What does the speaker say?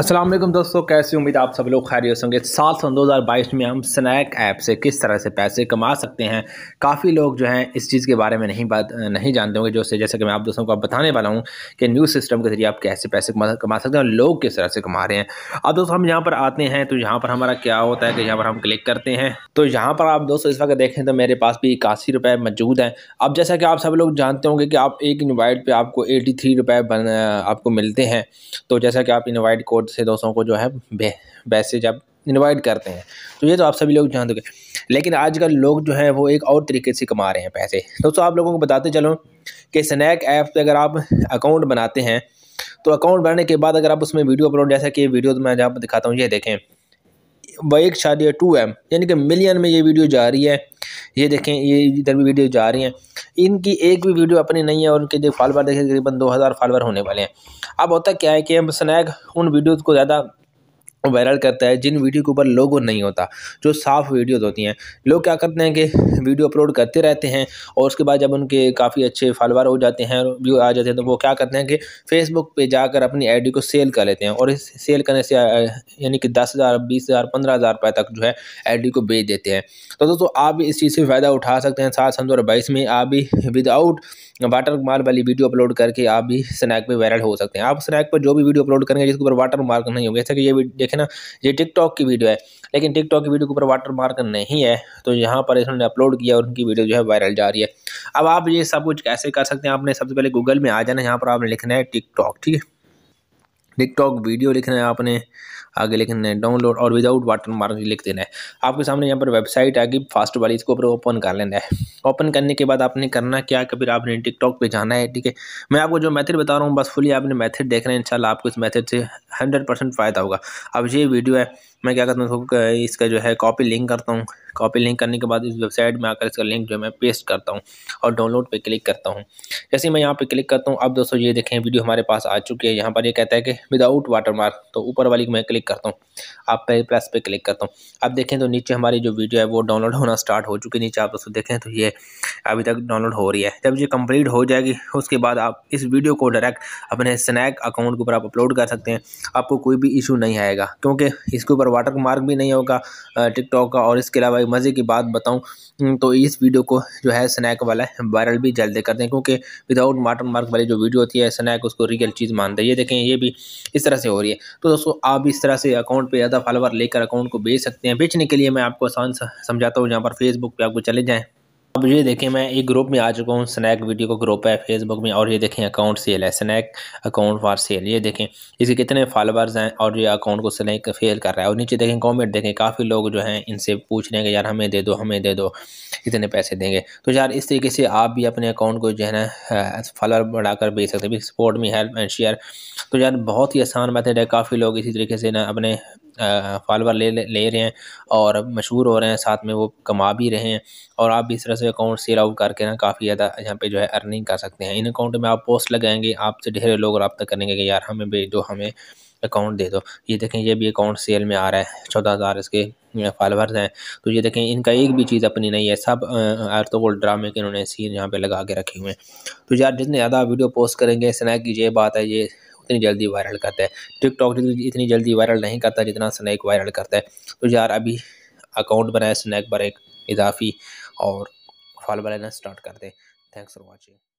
असलम दोस्तों कैसे उम्मीद आप सब लोग खैरियत होंगे साल सन 2022 में हम स्नैक ऐप से किस तरह से पैसे कमा सकते हैं काफ़ी लोग जो हैं इस चीज़ के बारे में नहीं बात नहीं जानते होंगे जो से जैसे कि मैं आप दोस्तों को आप बताने वाला हूं कि न्यू सिस्टम के जरिए आप कैसे पैसे कमा कमा सकते हैं और लोग किस तरह से कमा रहे हैं अब दोस्तों हम यहाँ पर आते हैं तो यहाँ पर हमारा क्या होता है कि यहाँ पर हम क्लिक करते हैं तो यहाँ पर आप दोस्तों इस वक्त देखें तो मेरे पास भी इक्यासी रुपये मौजूद हैं अब जैसा कि आप सब लोग जानते होंगे कि आप एक इन्वाइट पर आपको एटी थ्री आपको मिलते हैं तो जैसा कि आप इन्वाइट कोड से दोस्तों को जो है मैसेज आप इन्वाइट करते हैं तो ये तो आप सभी लोग जानते हो लेकिन आजकल लोग जो है वो एक और तरीके से कमा रहे हैं पैसे दोस्तों आप लोगों को बताते चलो कि स्नैक ऐप पर अगर आप अकाउंट बनाते हैं तो अकाउंट बनाने के बाद अगर आप उसमें वीडियो अपलोड जैसा कि वीडियो तो मैं आप दिखाता हूँ ये देखें व एक है टू एम यानी कि मिलियन में ये वीडियो जा रही है ये देखें ये इधर भी वीडियो जा रही हैं इनकी एक भी वीडियो अपनी नहीं है और उनके जो फॉलोवर देखें तकरीबन दो हज़ार फॉलोवर होने वाले हैं अब होता क्या है कि हम स्नैक उन वीडियोज़ को ज़्यादा वायरल करता है जिन वीडियो के ऊपर लोगो नहीं होता जो साफ़ वीडियोज़ होती हैं लोग क्या करते हैं कि वीडियो अपलोड करते रहते हैं और उसके बाद जब उनके काफ़ी अच्छे फॉलोअर हो जाते हैं व्यू आ जाते हैं तो वो क्या करते हैं कि फेसबुक पे जाकर अपनी आईडी को सेल कर लेते हैं और इस सेल करने से यानी कि दस हज़ार बीस हज़ार पंद्रह हज़ार रुपये तक जो है आई को बेच देते हैं तो दोस्तों तो आप भी इस चीज़ से फ़ायदा उठा सकते हैं सात सन बाईस में आप भी विदाउट वाटर मार्क वाली वीडियो अपलोड करके आप भी स्नैक पर वायरल हो सकते हैं आप स्नैक पर जो भी वीडियो अपलोड करेंगे जिसके ऊपर वाटर मार्क नहीं होगा जैसे कि ये देखे ना ये टिकटॉक की वीडियो है लेकिन टिकटॉक की वीडियो के ऊपर वाटर मार्क नहीं है तो यहाँ पर इन्होंने अपलोड किया और उनकी वीडियो जो है वायरल जा रही है अब आप ये सब कुछ कैसे कर सकते हैं आपने सबसे पहले गूगल में आ जाना यहाँ पर आपने लिखना है टिकटॉक ठीक है टिकटॉक वीडियो लिखना है आपने आगे लिखना है डाउनलोड और विदाउट वाटर मार्क लिख देना है आपके सामने यहाँ पर वेबसाइट आ गई फास्ट वाली इसको ऊपर ओपन कर लेना है ओपन करने के बाद आपने करना क्या कभी आपने टिकटॉक पर जाना है ठीक है मैं आपको जो मैथड बता रहा हूँ बस फुली आपने मैथड देख रहे हैं इंशाल्लाह आपको इस मैथड से हंड्रेड परसेंट फ़ायदा होगा अब ये वीडियो है मैं क्या करता हूँ इसका जो है कॉपी लिंक करता हूँ कॉपी लिंक करने के बाद इस वेबसाइट में आकर इसका लिंक जो है मैं पेस्ट करता हूँ और डाउनलोड पे क्लिक करता हूँ जैसे मैं यहाँ पे क्लिक करता हूँ अब दोस्तों ये देखें वीडियो हमारे पास आ चुकी है यहाँ पर ये कहता है कि विदाउट वाटर मार्क तो ऊपर वाली मैं क्लिक क्लिक करता हूँ आप पे प्लस पे क्लिक करता हूँ अब देखें तो नीचे हमारी जो वीडियो है वो डाउनलोड होना स्टार्ट हो चुकी नीचे आप उसको देखें तो ये अभी तक डाउनलोड हो रही है जब ये कंप्लीट हो जाएगी उसके बाद आप इस वीडियो को डायरेक्ट अपने स्नैक अकाउंट के ऊपर आप अपलोड कर सकते हैं आपको कोई भी इशू नहीं आएगा क्योंकि इसके ऊपर वाटर मार्क भी नहीं होगा टिकटॉक का और इसके अलावा एक मज़े की बात बताऊँ हम्म, तो इस वीडियो को जो है स्नैक वाला वायरल भी जल्दी कर दें क्योंकि विदाउट वाटर मार्क वाली जो वीडियो होती है स्नैक उसको रियल चीज़ मानते हैं ये देखें ये भी इस तरह से हो रही है तो दोस्तों आप इस तरह तरह से अकाउंट पे ज़्यादा फॉलोवर लेकर अकाउंट को बेच सकते हैं बेचने के लिए मैं आपको आसान समझाता हूँ जहाँ पर फेसबुक पे आपको चले जाएँ अब ये देखें मैं एक ग्रुप में आ चुका हूँ स्नैक वीडियो का ग्रुप है फेसबुक में और ये देखें अकाउंट सेल है स्नैक अकाउंट फॉर सेल ये देखें इसके कितने फॉलोअर्स हैं और ये अकाउंट को स्नैक फेल कर रहा है और नीचे देखें कमेंट देखें काफ़ी लोग जो हैं इनसे पूछ रहे हैं कि यार हमें दे दो हमें दे दो इतने पैसे देंगे तो यार इस तरीके से आप भी अपने अकाउंट को जो है ना फॉलोअर बढ़ाकर बेच सकते हैं सपोर्ट में हेल्प एंड शेयर तो यार बहुत ही आसान मैथड है काफ़ी लोग इसी तरीके से ना अपने फॉलोअर ले ले रहे हैं और मशहूर हो रहे हैं साथ में वो कमा भी रहे हैं और आप भी इस तरह से अकाउंट सेल आउट करके ना काफ़ी ज़्यादा यहाँ पे जो है अर्निंग कर सकते हैं इन अकाउंट में आप पोस्ट लगाएंगे आपसे ढेर लोग रब्ता करेंगे कि यार हमें भेज दो हमें अकाउंट दे दो ये देखें ये भी अकाउंट सेल में आ रहा है चौदह हज़ार इसके फॉलोअर्स हैं तो ये देखें इनका एक भी चीज़ अपनी नहीं है सब अर्तगोल तो ड्रामे के इन्होंने सीन यहाँ पे लगा के रखे हुए हैं तो यार जितने ज़्यादा वीडियो पोस्ट करेंगे स्नैक की ये बात है ये इतनी जल्दी वायरल करता है टिकटॉक तो इतनी जल्दी वायरल नहीं करता जितना स्नैक वायरल करता है तो यार अभी अकाउंट बनाए स्नैक पर एक इजाफी और फॉल बनाना स्टार्ट कर दें थैंक्स फॉर वॉचिंग